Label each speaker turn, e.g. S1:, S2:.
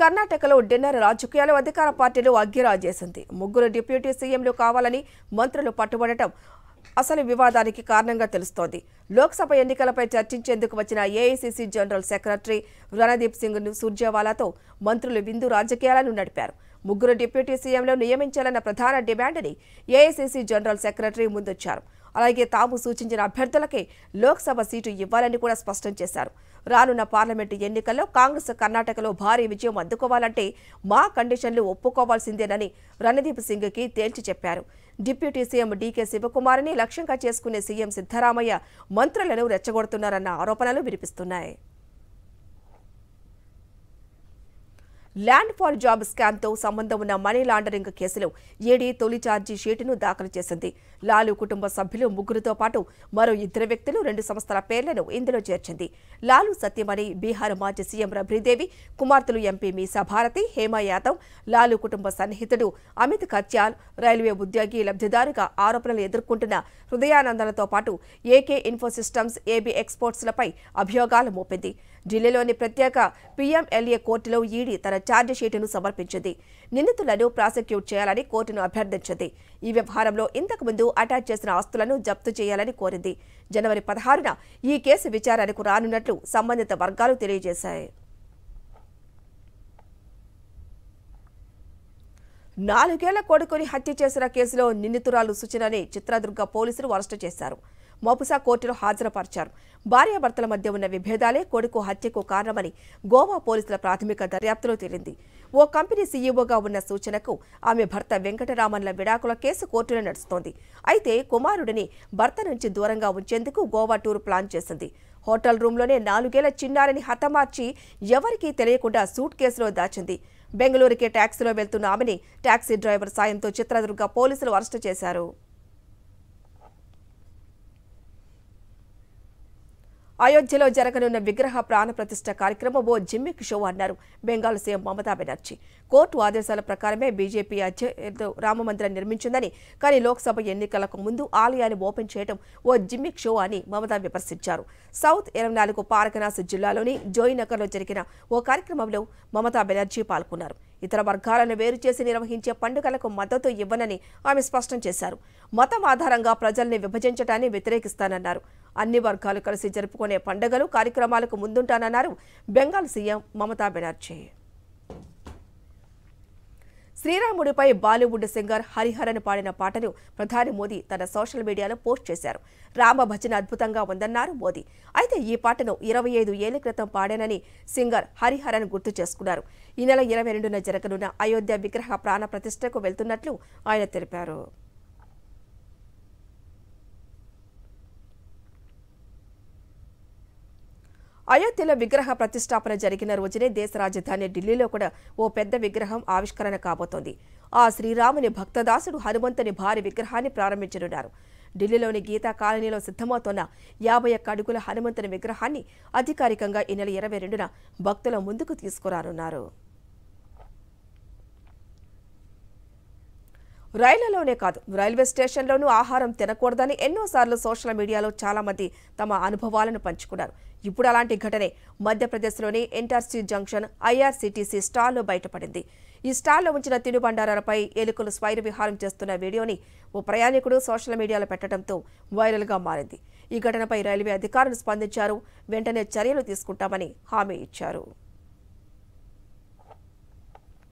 S1: కర్ణాటకలో డిన్నర్ రాజకీయాలు అధికార పార్టీలు అగ్గిరాజేసింది ముగ్గురు డిప్యూటీ సీఎంలు కావాలని మంత్రులు పట్టుబడటం అసలు వివాదానికి కారణంగా తెలుస్తోంది లోక్సభ ఎన్నికలపై చర్చించేందుకు వచ్చిన AICC general secretary Randeep Singh సుర్జేవాలాతో మంత్రులు విందు రాజకీయాలను నడిపారు ముగ్గురు డిప్యూటీ సీఎంలు నియమించాలన్న ప్రధాన డిమాండ్ని ఏఐసిసి జనరల్ సెక్రటరీ ముందొచ్చారు అలాగే తాము సూచించిన అభ్యర్థులకే లోక్సభ సీటు ఇవ్వాలని కూడా స్పష్టం చేశారు రానున్న పార్లమెంటు ఎన్నికల్లో కాంగ్రెస్ కర్ణాటకలో భారీ విజయం అందుకోవాలంటే మా కండిషన్లు ఒప్పుకోవాల్సిందేనని రణదీప్ సింగ్కి తేల్చి చెప్పారు డిప్యూటీ సీఎం డీకే శివకుమార్ని లక్ష్యంగా చేసుకునే సీఎం సిద్దరామయ్య మంత్రులను రెచ్చగొడుతున్నారన్న ఆరోపణలు వినిపిస్తున్నాయి ల్యాండ్ ఫార్ జాబ్ తో సంబంధం ఉన్న మనీ లాండరింగ్ కేసులో ఏడీ తొలి షీటును దాఖలు చేసింది లాలు కుటుంబ సభ్యులు ముగ్గురుతో పాటు మరో ఇద్దరు వ్యక్తులు రెండు సంస్థల పేర్లను ఇందులో చేర్చింది లాలు సత్యమణి బీహార్ మాజీ సీఎం రబ్రీదేవి కుమార్తెలు ఎంపీ మీసా భారతి హేమా యాదవ్ లాలు కుటుంబ సన్నిహితుడు అమిత్ కత్యాల్ రైల్వే ఉద్యోగి లబ్ధిదారుగా ఆరోపణలు ఎదుర్కొంటున్న హృదయానందలతో పాటు ఏకే ఇన్ఫోసిస్టమ్స్ ఏబీ ఎక్స్పోర్ట్స్లపై అభియోగాలు మోపింది ఢిల్లీలోని ప్రత్యేక పీఎంఎల్ఏ కోర్టులో ఈడీ తన ఛార్జిషీటును సమర్పించింది నిందితులను ప్రాసిక్యూట్ చేయాలని కోర్టును అభ్యర్థించింది ఈ వ్యవహారంలో ఇంతకుముందు అటాచ్ చేసిన ఆస్తులను జప్తు చేయాలని కోరింది జనవరి పదహారున ఈ కేసు విచారణకు రానున్నట్లు సంబంధిత వర్గాలు తెలియజేశాయి నాలుగేళ్ల కొడుకుని హత్య చేసిన కేసులో నిందితురాలు సూచనని చిత్రదుర్గ పోలీసులు అరెస్టు చేశారు మోపుసా కోర్టులో హాజరుపరిచారు భార్యాభర్తల మధ్య ఉన్న విభేదాలే కొడుకు హత్యకు కారణమని గోవా పోలీసుల ప్రాథమిక దర్యాప్తులో తేలింది ఓ కంపెనీ సీఈఓగా ఉన్న సూచనకు ఆమె భర్త వెంకటరామన్ల విడాకుల కేసు కోర్టులో నడుస్తోంది అయితే కుమారుడిని భర్త నుంచి దూరంగా ఉంచేందుకు గోవా టూర్ ప్లాన్ చేసింది హోటల్ రూమ్లోనే నాలుగేళ్ల చిన్నారిని హతమార్చి ఎవరికీ తెలియకుండా సూట్ కేసులో దాచింది బెంగళూరుకే ట్యాక్సీలో వెళ్తున్న ఆమెని ట్యాక్సీ డ్రైవర్ సాయంతో చిత్రదుర్గ పోలీసులు అరెస్టు చేశారు అయోధ్యలో జరగనున్న విగ్రహ ప్రాణ ప్రతిష్ట కార్యక్రమం ఓ జిమ్మిక్ షో అన్నారు బెంగాల్ సీఎం మమతా బెనర్జీ కోర్టు ఆదేశాల ప్రకారమే బీజేపీ అధ్యక్ష రామమందిరం నిర్మించిందని కానీ లోక్సభ ఎన్నికలకు ముందు ఆలయాన్ని ఓపెన్ చేయడం ఓ జిమ్మిక్ షో అని మమతా విమర్శించారు సౌత్ ఇరవై నాలుగు పారకనాస్ జిల్లాలోని జోయినగర్లో జరిగిన ఓ కార్యక్రమంలో మమతా బెనర్జీ పాల్గొన్నారు ఇతర వర్గాలను వేరు చేసి నిర్వహించే పండుగలకు మద్దతు ఇవ్వనని ఆమె స్పష్టం చేశారు మతం ఆధారంగా ప్రజల్ని విభజించడాన్ని వ్యతిరేకిస్తానన్నారు అన్ని వర్గాలు కలిసి జరుపుకునే పండుగలు కార్యక్రమాలకు ముందుంటానన్నారు బెంగాల్ సీఎం మమతా బెనర్జీ శ్రీరాముడిపై బాలీవుడ్ సింగర్ హరిహరన్ పాడిన పాటను ప్రధాని మోదీ తన సోషల్ మీడియాలో పోస్ట్ చేశారు రామ భజన అద్భుతంగా ఉందన్నారు మోదీ అయితే ఈ పాటను ఇరవై ఐదు ఏళ్ల క్రితం పాడానని సింగర్ హరిహరన్ గుర్తు చేసుకున్నారు ఈ నెల ఇరవై రెండున జరగనున్న అయోధ్య విగ్రహ ప్రాణ ప్రతిష్టకు వెళ్తున్నట్లు ఆయన తెలిపారు అయోధ్యలో విగ్రహ ప్రతిష్టాపన జరిగిన రోజునే దేశ రాజధాని ఢిల్లీలో కూడా ఓ పెద్ద విగ్రహం ఆవిష్కరణ కాబోతోంది ఆ శ్రీరాముని భక్తదాసుడు హనుమంతుని భారీ విగ్రహాన్ని ప్రారంభించనున్నారు ఢిల్లీలోని గీతా కాలనీలో సిద్ధమవుతోన్న యాభై ఒక్క అడుగుల హనుమంతుని విగ్రహాన్ని అధికారికంగా ఈ నెల ఇరవై రెండున భక్తుల ముందుకు తీసుకురానున్నారు రైళ్లలోనే కాదు రైల్వే స్టేషన్లోనూ ఆహారం తినకూడదని ఎన్నోసార్లు సోషల్ మీడియాలో చాలామంది తమ అనుభవాలను పంచుకున్నారు ఇప్పుడు అలాంటి ఘటనే మధ్యప్రదేశ్లోని ఎన్టీఆర్సీ జంక్షన్ ఐఆర్సీటీసీ స్టాల్లో బయటపడింది ఈ స్టాల్లో ఉంచిన తినుబండారాలపై ఎలుకలు స్వైర విహారం చేస్తున్న వీడియోని ఓ ప్రయాణికుడు సోషల్ మీడియాలో పెట్టడంతో వైరల్గా మారింది ఈ ఘటనపై రైల్వే అధికారులు స్పందించారు వెంటనే చర్యలు తీసుకుంటామని హామీ ఇచ్చారు